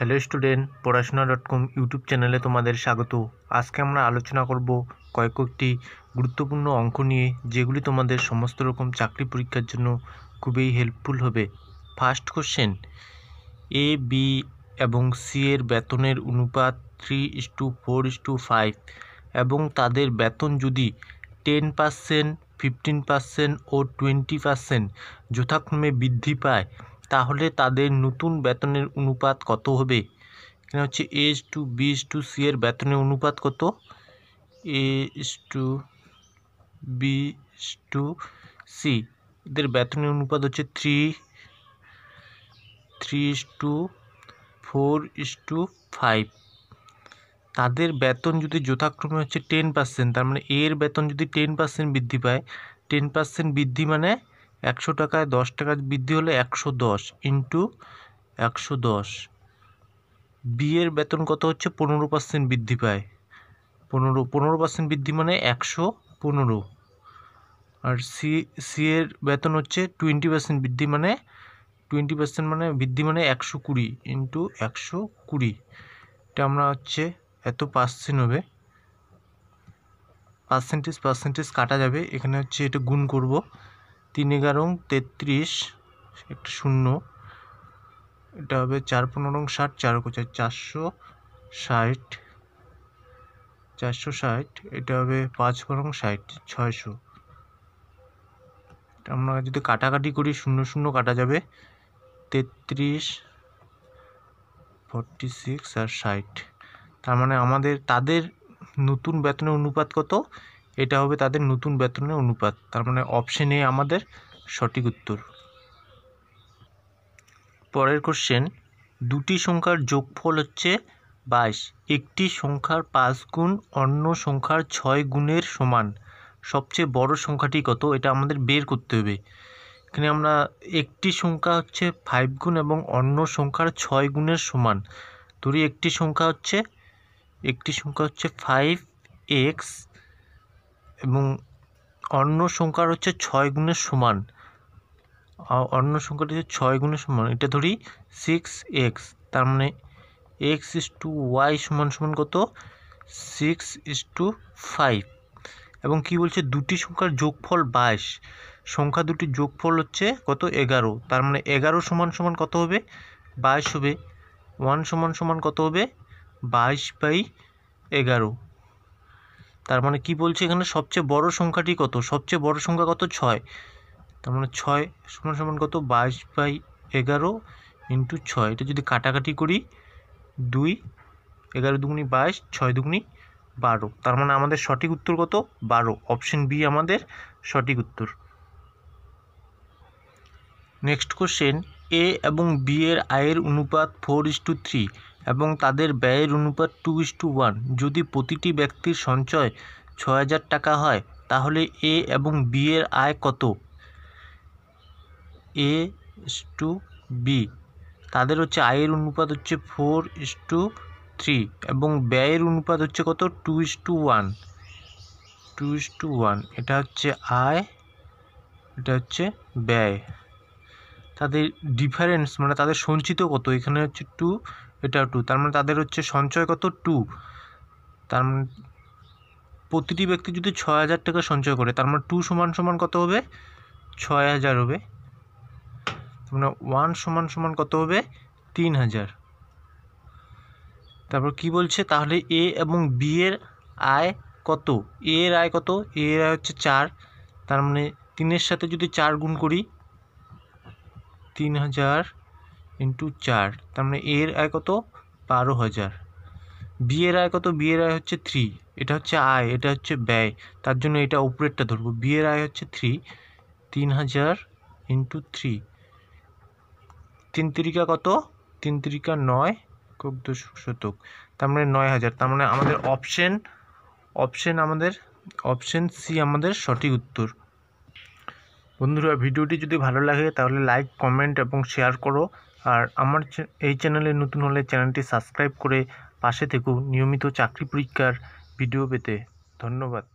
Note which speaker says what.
Speaker 1: hello student Porashona dot com YouTube চ্যানেলে তোমাদের স্বাগত আজকে আমরা আলোচনা করব কয়েকটি গুরুত্বপূর্ণ অঙ্ক নিয়ে যেগুলি তোমাদের সমস্ত রকম চাকরি পরীক্ষার জন্য খুবই হেল্পফুল হবে ফার্স্ট কোশ্চেন এ বি এবং সি এর বেতনের অনুপাত three is to four is to five এবং তাদের বেতন যদি টেন পার্সেন্ট ফিফটিন পার্সেন্ট ও টোয়েন্টি পার্সেন্ট যথাক্রমে বৃদ্ধি পায় তাহলে তাদের নতুন বেতনের অনুপাত কত হবে এখানে হচ্ছে A's to B's to C এর বেতনের অনুপাত কত A's to B's to C এদের বেতনের অনুপাত হচ্ছে three three is to four is to five তাদের বেতন যদি যথাক্রমে হচ্ছে টেন পার্সেন্ট তার মানে এর বেতন যদি টেন পার্সেন্ট বৃদ্ধি পায় টেন পার্সেন্ট বৃদ্ধি মানে একশো টাকায় দশ টাকা বৃদ্ধি হলে একশো দশ ইন্টু একশো দশ বিয়ের বেতন কত হচ্ছে পনেরো পার্সেন্ট বৃদ্ধি পায় পনেরো পনেরো পার্সেন্ট বৃদ্ধি মানে একশো পনেরো আর সি সি এর বেতন হচ্ছে টোয়েন্টি পার্সেন্ট বৃদ্ধি মানে টোয়েন্টি পার্সেন্ট মানে বৃদ্ধি মানে একশো কুড়ি ইন্টু একশো কুড়ি এটা আমরা হচ্ছে এত পার্সেন্ট হবে পার্সেন্টেজ পার্সেন্টেজ কাটা যাবে এখানে হচ্ছে এটা গুণ করবো তিন এগারো তেত্রিশ একটা শূন্য এটা হবে চার পনেরো ষাট চার কোচার চারশো ষাট চারশো ষাট এটা হবে পাঁচ পনেরো ষাট ছয়শো আমরা যদি কাটাকাটি করি শূন্য শূন্য কাটা যাবে তেত্রিশ ফর্টি সিক্স আর ষাট তার মানে আমাদের তাদের নতুন বেতনের অনুপাত কত এটা হবে তাদের নতুন বেতনের অনুপাত তার মানে অপশন এ আমাদের সঠিক উত্তর পরের কোশ্চেন দুটি সংখ্যার যোগফল হচ্ছে বাইশ একটি সংখ্যার পাঁচ গুণ অন্য সংখ্যার ছয় গুণের সমান সবচেয়ে বড় সংখ্যাটি কত এটা আমাদের বের করতে হবে এখানে আমরা একটি সংখ্যা হচ্ছে ফাইভ গুণ এবং অন্য সংখ্যার ছয় গুণের সমান ধরি একটি সংখ্যা হচ্ছে একটি সংখ্যা হচ্ছে ফাইভ এক্স এবং অন্য সংখ্যার হচ্ছে ছয় গুণের সমান অন্য সংখ্যাটি হচ্ছে ছয় গুণের সমান এটা ধরি সিক্স এক্স তার মানে এক্স ইস টু ওয়াই সমান সমান কত সিক্স ইস টু ফাইভ এবং কি বলছে দুটি সংখ্যার যোগফল বাইশ সংখ্যা দুটি যোগফল হচ্ছে কত এগারো তার মানে এগারো সমান সমান কত হবে বাইশ হবে ওয়ান সমান সমান কত হবে বাইশ বাই এগারো তার মানে কি বলছে এখানে সবচেয়ে বড় সংখ্যাটি কত সবচেয়ে বড় সংখ্যা কত ছয় তার মানে ছয় সমান সমান কত বাইশ বাই এগারো ইন্টু ছয় এটা যদি কাটাকাটি করি দুই এগারো দুগুনি বাইশ ছয় দুগুনি বারো তার মানে আমাদের সঠিক উত্তর কত বারো অপশন বি আমাদের সঠিক উত্তর নেক্সট কোশ্চেন এ এবং বি এর আয়ের অনুপাত ফোর ইস টু থ্রি এবং তাদের ব্যয়ের অনুপাত টু ইস টু ওয়ান যদি প্রতিটি ব্যক্তির সঞ্চয় ছ হাজার টাকা হয় তাহলে এ এবং বি এর আয় কত এ টু বি তাদের হচ্ছে আয়ের অনুপাত হচ্ছে ফোর ইস টু থ্রি এবং ব্যয়ের অনুপাত হচ্ছে কত two is to one two is to one এটা হচ্ছে আয় এটা হচ্ছে ব্যয় তাদের ডিফারেন্স মানে তাদের সঞ্চিত কত এখানে হচ্ছে টু এটাও টু তার মানে তাদের হচ্ছে সঞ্চয় কত টু তার মানে প্রতিটি ব্যক্তি যদি ছয় হাজার টাকা সঞ্চয় করে তার মানে টু সমান সমান কত হবে ছয় হাজার হবে তার মানে ওয়ান সমান সমান কত হবে তিন হাজার তারপর কি বলছে তাহলে এ এবং বি এর আয় কত এ এর আয় কত এ এর আয় হচ্ছে চার তার মানে তিনের সাথে যদি চার গুণ করি তিন হাজার ইন্টু চার তার মানে এর আয় কত বারো হাজার বিয়ের আয় কত বিয়ের আয় হচ্ছে থ্রি এটা হচ্ছে আয় এটা হচ্ছে ব্যয় তার জন্য এটা উপরেরটা ধরবো বিয়ের আয় হচ্ছে থ্রি তিন হাজার ইন্টু থ্রি তিন তিরিকা কত তিন তিরিকা নয় চোদ্দ শতক তার মানে নয় হাজার তার মানে আমাদের অপশন অপশন আমাদের অপশন সি আমাদের সঠিক উত্তর বন্ধুরা ভিডিওটি যদি ভালো লাগে তাহলে লাইক কমেন্ট এবং শেয়ার করো আর আমার এই চ্যানেলে নতুন হলে চ্যানেলটি সাবস্ক্রাইব করে পাশে থেকেও নিয়মিত চাকরি পরীক্ষার ভিডিও পেতে ধন্যবাদ